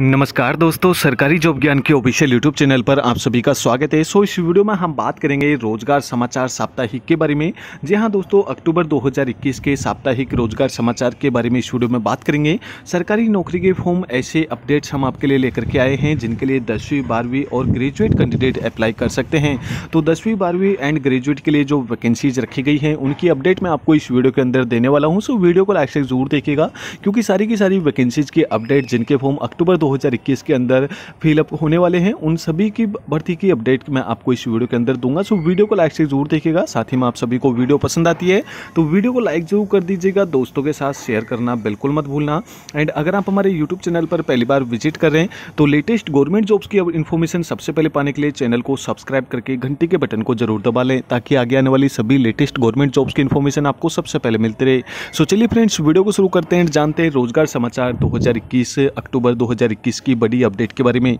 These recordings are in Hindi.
नमस्कार दोस्तों सरकारी जॉब ज्ञान के ऑफिशियल यूट्यूब चैनल पर आप सभी का स्वागत है सो इस वीडियो में हम बात करेंगे रोजगार समाचार साप्ताहिक के बारे में जी हाँ दोस्तों अक्टूबर 2021 के साप्ताहिक रोजगार समाचार के बारे में इस वीडियो में बात करेंगे सरकारी नौकरी के फॉर्म ऐसे अपडेट्स हम आपके लिए लेकर के आए हैं जिनके लिए दसवीं बारहवीं और ग्रेजुएट कैंडिडेट अप्लाई कर सकते हैं तो दसवीं बारहवीं एंड ग्रेजुएट के लिए जो वैकेंसीज रखी गई हैं उनकी अपडेट मैं आपको इस वीडियो के अंदर देने वाला हूँ सो वीडियो को लाइक से जरूर देखेगा क्योंकि सारी की सारी वैकेंसीज की अपडेट जिनके फॉर्म अक्टूबर 2021 के अंदर फिलअप होने वाले हैं उन सभी की भर्ती की अपडेट मैं आपको इस वीडियो के अंदर दूंगा सो वीडियो को लाइक से जरूर देखिएगा साथ ही में आप सभी को वीडियो पसंद आती है तो वीडियो को लाइक जरूर कर दीजिएगा दोस्तों के साथ शेयर करना बिल्कुल मत भूलना एंड अगर आप हमारे यूट्यूब चैनल पर पहली बार विजिट कर रहे हैं तो लेटेस्ट गवर्नमेंट जॉब्स की इन्फॉर्मेशन सबसे पहले पाने के लिए चैनल को सब्सक्राइब करके घंटी के बटन को जरूर दबा लें ताकि आगे आने वाली सभी लेटेस्ट गवर्नमेंट जॉब्स की इन्फॉर्मेशन आपको सबसे पहले मिलती रहे सो चलिए फ्रेंड्स वीडियो को शुरू करते हैं जानते हैं रोजगार समाचार 2021 अक्टूबर 2021 की बड़ी अपडेट के बारे में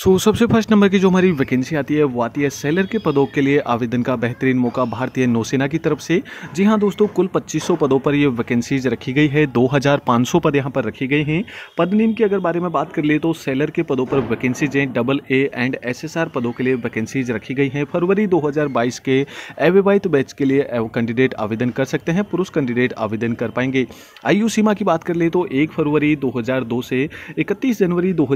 सो so, सबसे फर्स्ट नंबर की जो हमारी वैकेंसी आती है वो आती है सेलर के पदों के लिए आवेदन का बेहतरीन मौका भारतीय नौसेना की तरफ से जी हाँ दोस्तों कुल 2500 पदों पर ये वैकेंसीज रखी गई है 2500 पद यहाँ पर रखे गए हैं पद नीम की अगर बारे में बात कर ले तो सेलर के पदों पर वैकेंसीज हैं डबल ए एंड एस पदों के लिए वैकेंसीज रखी गई हैं फरवरी दो के अविवाहित बैच के लिए कैंडिडेट आवेदन कर सकते हैं पुरुष कैंडिडेट आवेदन कर पाएंगे आयु सीमा की बात कर ले तो एक फरवरी दो से इकतीस जनवरी दो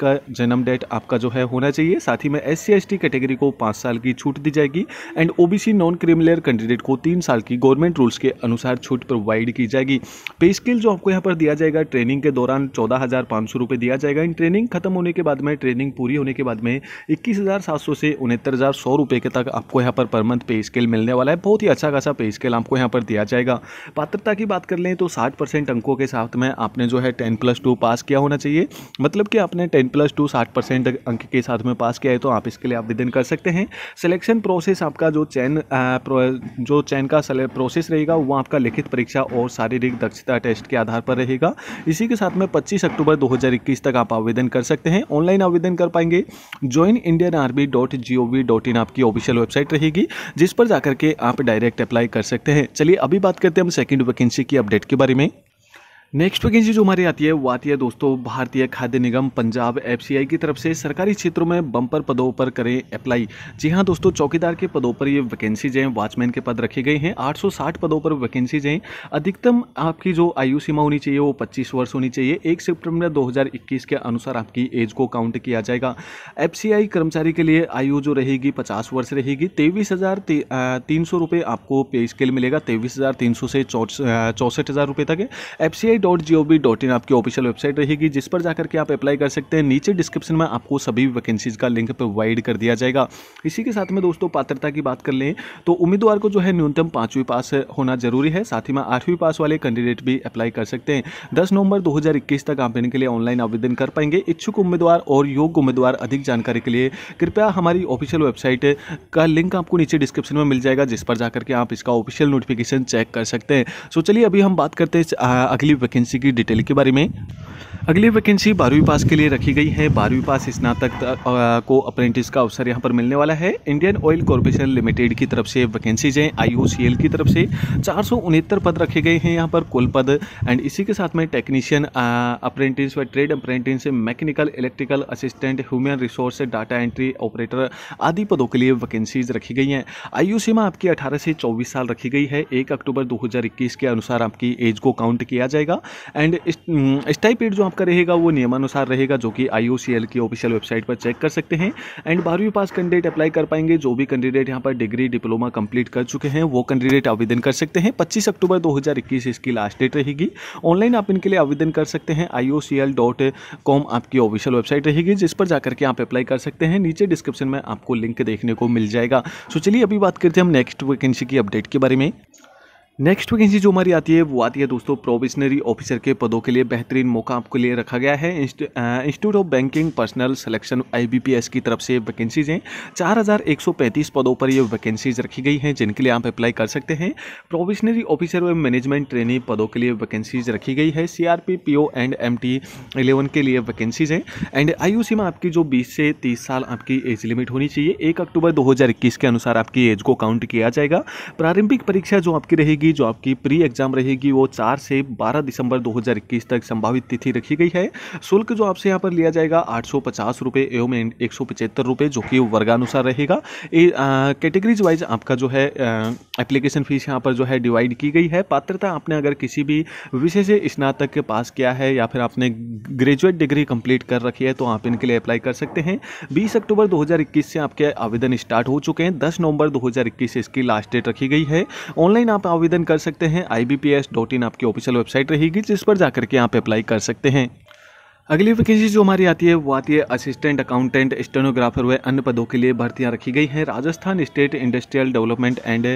का जन्म डेट आपका जो है होना चाहिए साथ ही में एस सी कैटेगरी को पाँच साल की छूट दी जाएगी and OBC non criminal candidate को तीन साल की गवर्नमेंट रूल्स के अनुसार छूट प्रोवाइड की जाएगी पे स्किल जो आपको यहाँ पर दिया जाएगा ट्रेनिंग के दौरान चौदह हज़ार पाँच सौ रुपये दिया जाएगा इन ट्रेनिंग खत्म होने के बाद में ट्रेनिंग पूरी होने के बाद में इक्कीस हज़ार सात सौ से उनहत्तर हज़ार सौ रुपये के तक आपको यहाँ पर पर मंथ पे स्केल मिलने वाला है बहुत ही अच्छा खासा पे स्केल आपको यहाँ पर दिया जाएगा पात्रता की बात कर लें तो साठ परसेंट अंकों के साथ में आपने जो है टेन प्लस टू पास किया होना चाहिए मतलब कि आपने टेन प्लस टू साठ परसेंट अंदर अंक के साथ में पास किया है तो आप इसके लिए आवेदन कर सकते हैं सिलेक्शन प्रोसेस आपका जो चयन जो चयन का प्रोसेस रहेगा वो आपका लिखित परीक्षा और शारीरिक दक्षता टेस्ट के आधार पर रहेगा इसी के साथ में पच्चीस अक्टूबर दो तक आप आवेदन कर सकते हैं ऑनलाइन आवेदन कर पाएंगे join Indian army dot G O V dot in आपकी ऑफिशियल वेबसाइट रहेगी जिस पर जाकर के आप डायरेक्ट अप्लाई कर सकते हैं चलिए अभी बात करते हैं हम सेकेंड वैकेंसी की अपडेट के बारे में नेक्स्ट वैकेंसी जो हमारी आती है वो आती है दोस्तों भारतीय खाद्य निगम पंजाब एफ की तरफ से सरकारी क्षेत्रों में बम्पर पदों पर करें अप्लाई जी हाँ दोस्तों चौकीदार के पदों पर ये वैकेंसीज हैं वॉचमैन के पद रखे गए हैं 860 पदों पर वैकेंसीज हैं अधिकतम आपकी जो आयु सीमा होनी चाहिए वो पच्चीस वर्ष होनी चाहिए एक सेप्टेम्बर दो के अनुसार आपकी एज को काउंट किया जाएगा एफ कर्मचारी के लिए आयु जो रहेगी पचास वर्ष रहेगी तेईस हज़ार तीन सौ रुपये आपको पे स्केल मिलेगा तेईस हज़ार तीन सौ से चौसठ हज़ार रुपये तक है एफ डॉट आपकी ऑफिशियल वेबसाइट रहेगी जिस पर जाकर के आप अप्लाई कर सकते हैं नीचे डिस्क्रिप्शन में आपको सभी वैकेंसीज का लिंक प्रोवाइड कर दिया जाएगा इसी के साथ में दोस्तों पात्रता की बात कर लें तो उम्मीदवार को जो है न्यूनतम पाँचवीं पास होना जरूरी है साथ ही में आठवीं पास वाले कैंडिडेट भी अप्लाई कर सकते हैं दस नवंबर दो तक आप इनके लिए ऑनलाइन आवेदन कर पाएंगे इच्छुक उम्मीदवार और योग्य उम्मीदवार अधिक जानकारी के लिए कृपया हमारी ऑफिशियल वेबसाइट का लिंक आपको नीचे डिस्क्रिप्शन में मिल जाएगा जिस पर जाकर के आप इसका ऑफिशियल नोटिफिकेशन चेक कर सकते हैं सो चलिए अभी हम बात करते हैं अगली वैकेंसी की डिटेल के बारे में अगली वैकेंसी बारहवीं पास के लिए रखी गई है बारहवीं पास स्नातक को अप्रेंटिस का अवसर यहाँ पर मिलने वाला है इंडियन ऑयल कॉरपोरेशन लिमिटेड की तरफ से वैकेंसीज हैं आई की तरफ से चार पद रखे गए हैं यहाँ पर कुल पद एंड इसी के साथ में टेक्नीशियन अप्रेंटिस व trade apprentice mechanical electrical assistant human resource data entry operator आदि पदों के लिए वैकेंसीज रखी गई हैं आयु सीमा आपकी अठारह से चौबीस साल रखी गई है एक अक्टूबर दो के अनुसार आपकी एज को काउंट किया जाएगा एंड स्टाइपेड जो आपका रहेगा वो नियमानुसार रहेगा जो कि आई की ऑफिशियल वेबसाइट पर चेक कर सकते हैं एंड बारहवीं पास कैंडिडेट अप्लाई कर पाएंगे जो भी कैंडिडेट यहाँ पर डिग्री डिप्लोमा कंप्लीट कर चुके हैं वो कैंडिडेट आवेदन कर सकते हैं पच्चीस अक्टूबर दो इसकी लास्ट डेट रहेगी ऑनलाइन आप इनके लिए आवेदन कर सकते हैं आई आपकी ऑफिशियल वेबसाइट रहेगी जिस पर जाकर के आप अप्लाई कर सकते हैं नीचे डिस्क्रिप्शन में आपको लिंक देखने को मिल जाएगा सो चलिए अभी बात करते हैं हम नेक्स्ट वैकेंसी की अपडेट के बारे में नेक्स्ट वैकेंसी जो हमारी आती है वो आती है दोस्तों प्रोविजनरी ऑफिसर के पदों के लिए बेहतरीन मौका आपके लिए रखा गया है institute of banking personal selection IBPS की तरफ से वैकेंसीज हैं 4135 पदों पर ये वैकेंसीज रखी गई हैं जिनके लिए आप अप्लाई कर सकते हैं प्रोविजनरी ऑफिसर व मैनेजमेंट ट्रेनिंग पदों के लिए वैकेंसीज रखी गई है C R and M T के लिए वैकेंसीज हैं एंड आयु सीमा आपकी जो बीस से तीस साल आपकी एज लिमिट होनी चाहिए एक अक्टूबर दो के अनुसार आपकी एज को काउंट किया जाएगा प्रारंभिक परीक्षा जो आपकी रहेगी की जो आपकी प्री एग्जाम रहेगी वो चार से बारह दिसंबर 2021 तक संभावित तिथि रखी गई है शुल्क जो आपसे यहाँ पर लिया जाएगा आठ सौ एवं एक सौ जो कि वर्गानुसार रहेगा कैटेगरीज वाइज आपका जो है एप्लीकेशन फीस यहाँ पर जो है डिवाइड की गई है पात्रता आपने अगर किसी भी विषय से स्नातक पास किया है या फिर आपने ग्रेजुएट डिग्री कंप्लीट कर रखी है तो आप इनके लिए अप्लाई कर सकते हैं 20 अक्टूबर 2021 से आपके आवेदन स्टार्ट हो चुके हैं 10 नवंबर 2021 से इसकी लास्ट डेट रखी गई है ऑनलाइन आप आवेदन आवेदन कर सकते हैं आई आपकी ऑफिशियल वेबसाइट रहेगी जिस पर जाकर के आप अप्लाई कर सकते हैं अगली वैकेंसी जो हमारी आती है वो आती है असिस्टेंट अकाउंटेंट स्टेनोग्राफर व अन्य पदों के लिए भर्तियां रखी गई हैं Rajasthan state industrial development and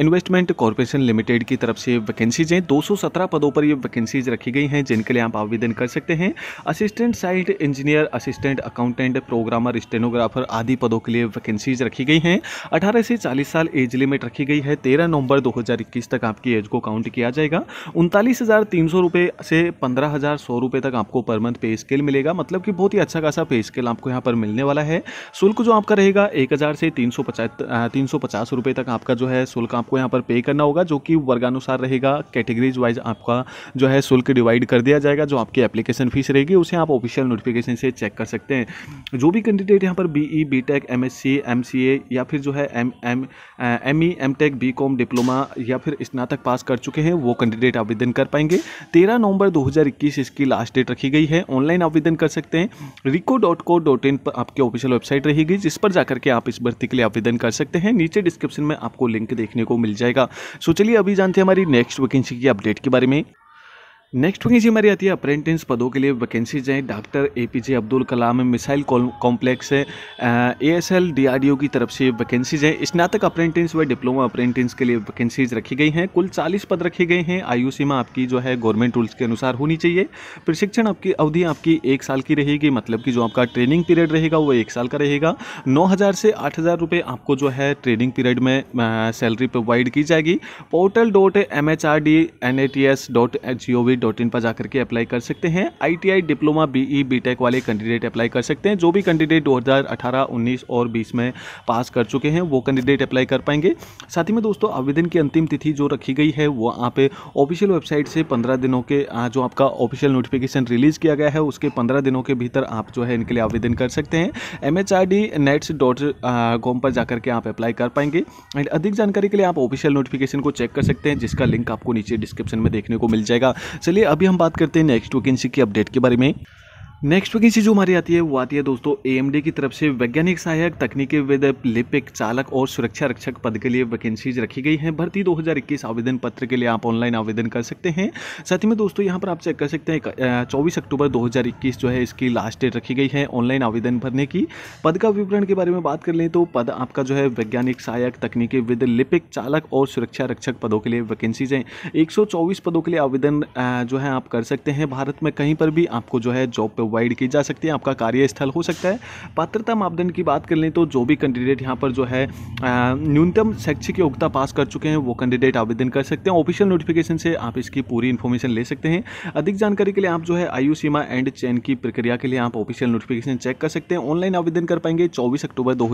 investment corporation limited की तरफ से वैकेंसीज हैं 217 पदों पर ये वैकेंसीज रखी गई हैं जिनके लिए आप आवेदन कर सकते हैं assistant site engineer assistant accountant programmer stenographer आदि पदों के लिए वैकेंसीज रखी गई हैं अठारह से चालीस साल एज लिमिट रखी गई है तेरह नवंबर दो तक आपकी एज को काउंट किया जाएगा उनतालीस से पंद्रह तक आपको परमन मंथ पे स्केल मिलेगा मतलब कि बहुत ही अच्छा खासा पे स्केल आपको यहाँ पर मिलने वाला है शुल्क जो आपका रहेगा एक हज़ार से तीन सौ पचास तीन सौ पचास रुपये तक आपका जो है शुल्क आपको यहाँ पर पे करना होगा जो कि वर्गानुसार रहेगा कैटेगरीज वाइज आपका जो है शुल्क डिवाइड कर दिया जाएगा जो आपकी एप्लीकेशन फीस रहेगी उसे आप ऑफिशियल नोटिफिकेशन से चेक कर सकते हैं जो भी कैंडिडेट यहाँ पर B E B tech M S C M C A या फिर जो है M M M E M tech B com diploma या फिर स्नातक पास कर चुके हैं वो कैंडिडेट आवेदन कर पाएंगे तेरह नवंबर 2021 इसकी लास्ट डेट रखी गई है हैं ऑनलाइन आवेदन कर सकते हैं रिको डॉट को डॉट इन पर आपकी ऑफिशियल वेबसाइट रहेगी जिस पर जाकर के आप इस भर्ती के लिए आवेदन कर सकते हैं नीचे डिस्क्रिप्शन में आपको लिंक देखने को मिल जाएगा सो चलिए अभी जानते हैं हमारी नेक्स्ट वैकेंसी की अपडेट के बारे में नेक्स्ट वैकेंसी हमारी आती है अप्रेंटिस पदों के लिए वैकेंसीज हैं doctor A P J Abdul Kalam missile complex है A S L D R D O की तरफ से वैकेंसीज हैं स्नातक अप्रेंटिस व डिप्लोमा अप्रेंटिस के लिए वैकेंसीज रखी गई हैं कुल 40 पद रखे गए हैं आयु सीमा आपकी जो है गवर्नमेंट रूल्स के अनुसार होनी चाहिए प्रशिक्षण आपकी अवधि आपकी एक साल की रहेगी मतलब कि जो आपका ट्रेनिंग पीरियड रहेगा वो एक साल का रहेगा नौ हज़ार से आठ हज़ार रुपये आपको जो है ट्रेनिंग पीरियड में सैलरी प्रोवाइड की जाएगी portal dot M H R D N A T S dot G O V dot in पर जाकर के अप्लाई कर सकते हैं आईटीआई डिप्लोमा बीई बीटेक वाले कैंडिडेट अप्लाई कर सकते हैं जो भी कैंडिडेट 2018, 19 और 20 में पास कर चुके हैं वो कैंडिडेट अप्लाई कर पाएंगे साथ ही में दोस्तों आवेदन की अंतिम तिथि जो रखी गई है वो आप ऑफिशियल वेबसाइट से पंद्रह दिनों के जो आपका ऑफिशियल नोटिफिकेशन रिलीज़ किया गया है उसके पंद्रह दिनों के भीतर आप जो है इनके लिए आवेदन कर सकते हैं एम पर जाकर के आप अप्लाई कर पाएंगे एंड अधिक जानकारी के लिए आप ऑफिशियल नोटिफिकेशन को चेक कर सकते हैं जिसका लिंक आपको नीचे डिस्क्रिप्शन में देखने को मिल जाएगा चलिए अभी हम बात करते हैं नेक्स्ट वैकेंसी की अपडेट के बारे में नेक्स्ट वैकेंसी जो हमारी आती है वो आती है दोस्तों एएमडी की तरफ से वैज्ञानिक सहायक तकनीकी विद लिपिक चालक और सुरक्षा रक्षक पद के लिए वैकेंसीज रखी गई हैं भर्ती 2021 आवेदन पत्र के लिए आप ऑनलाइन आवेदन कर सकते हैं साथ ही में दोस्तों यहाँ पर आप चेक कर सकते हैं चौबीस अक्टूबर 2021 जो है इसकी लास्ट डेट रखी गई है ऑनलाइन आवेदन भरने की पद का विवरण के बारे में बात कर लें तो पद आपका जो है वैज्ञानिक सहायक तकनीकी विद लिपिक चालक और सुरक्षा रक्षक पदों के लिए वैकेंसीज हैं एक पदों के लिए आवेदन जो है आप कर सकते हैं भारत में कहीं पर भी आपको जो है जॉब प्रोवाइड की जा सकती है आपका कार्यस्थल हो सकता है पात्रता मापदंड की बात कर लें तो जो भी कैंडिडेट यहाँ पर जो है न्यूनतम शैक्षिक योग्यता पास कर चुके हैं वो कैंडिडेट आवेदन कर सकते हैं ऑफिशियल नोटिफिकेशन से आप इसकी पूरी इन्फॉर्मेशन ले सकते हैं अधिक जानकारी के लिए आप जो है आयु सीमा एंड चयन की प्रक्रिया के लिए आप ऑफिशियल नोटिफिकेशन चेक कर सकते हैं ऑनलाइन आवेदन कर पाएंगे चौबीस अक्टूबर दो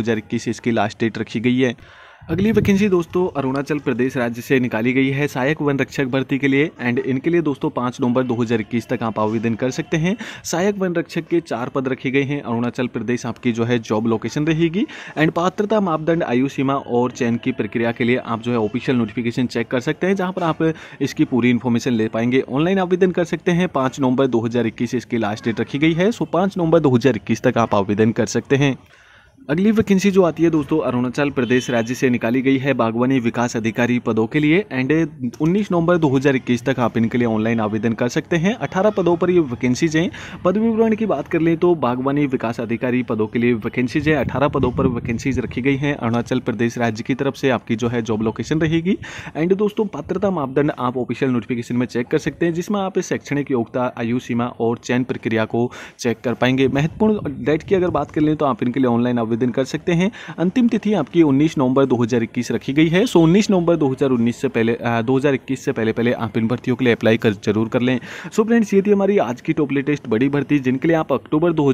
इसकी लास्ट डेट रखी गई है अगली वैकेंसी दोस्तों अरुणाचल प्रदेश राज्य से निकाली गई है सहायक वन रक्षक भर्ती के लिए एंड इनके लिए दोस्तों पाँच नवंबर 2021 तक आप आवेदन कर सकते हैं सहायक वन रक्षक के चार पद रखे गए हैं अरुणाचल प्रदेश आपकी जो है जॉब लोकेशन रहेगी एंड पात्रता मापदंड आयु सीमा और चयन की प्रक्रिया के लिए आप जो है ऑफिशियल नोटिफिकेशन चेक कर सकते हैं जहाँ पर आप इसकी पूरी इन्फॉर्मेशन ले पाएंगे ऑनलाइन आवेदन कर सकते हैं पाँच नवंबर दो इसकी लास्ट डेट रखी गई है सो पाँच नवंबर दो तक आप आवेदन कर सकते हैं अगली वैकेंसी जो आती है दोस्तों अरुणाचल प्रदेश राज्य से निकाली गई है बागवानी विकास अधिकारी पदों के लिए एंड 19 नवंबर 2021 तक आप इनके लिए ऑनलाइन आवेदन कर सकते हैं 18 पदों पर ये वैकेंसीज हैं पद विवरण की बात कर लें तो बागवानी विकास अधिकारी पदों के लिए वैकेंसीज हैं अठारह पदों पर वैकेंसीज रखी गई हैं अरुणाचल प्रदेश राज्य की तरफ से आपकी जो है जॉब लोकेशन रहेगी एंड दोस्तों पात्रता मापदंड आप ऑफिशियल नोटिफिकेशन में चेक कर सकते हैं जिसमें आप शैक्षणिक योग्यता आयु सीमा और चयन प्रक्रिया को चेक कर पाएंगे महत्वपूर्ण डेट की अगर बात कर लें तो आप इनके लिए ऑनलाइन आवेदन आवेदन कर सकते हैं अंतिम तिथि आपकी 19 नवंबर 2021 रखी गई है सो 19 नवंबर 2019 से पहले दो से पहले पहले आप इन भर्तियों के लिए अप्लाई कर जरूर कर लें सो फ्रेंड्स ये थी हमारी आज की टॉप लेटेस्ट बड़ी भर्ती जिनके लिए आप अक्टूबर दो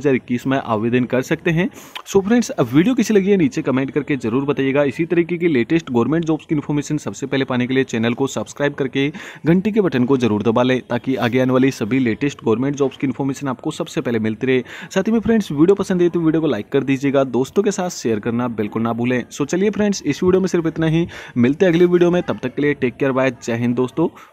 में आवेदन कर सकते हैं सो फ्रेंड्स वीडियो किसी लगी है नीचे कमेंट करके जरूर बताइएगा इसी तरीके की लेटेस्ट गवर्नमेंट जॉब्स की इन्फॉर्मेशन सबसे पहले पाने के लिए चैनल को सब्सक्राइब करके घंटी के बटन को जरूर दबा लें ताकि आगे आने वाली सभी लेटेस्ट गवर्नमेंट जॉब्स की इन्फॉर्मेशन आपको सबसे पहले मिलती रहे साथ ही में फ्रेंड्स वीडियो पसंद है तो वीडियो को लाइक कर दीजिएगा दोस्त दोस्तों के साथ शेयर करना बिल्कुल ना भूलें सो चलिए फ्रेंड्स इस वीडियो में सिर्फ इतना ही मिलते अगली वीडियो में तब तक के लिए टेक केयर बाय जय हिंद दोस्तों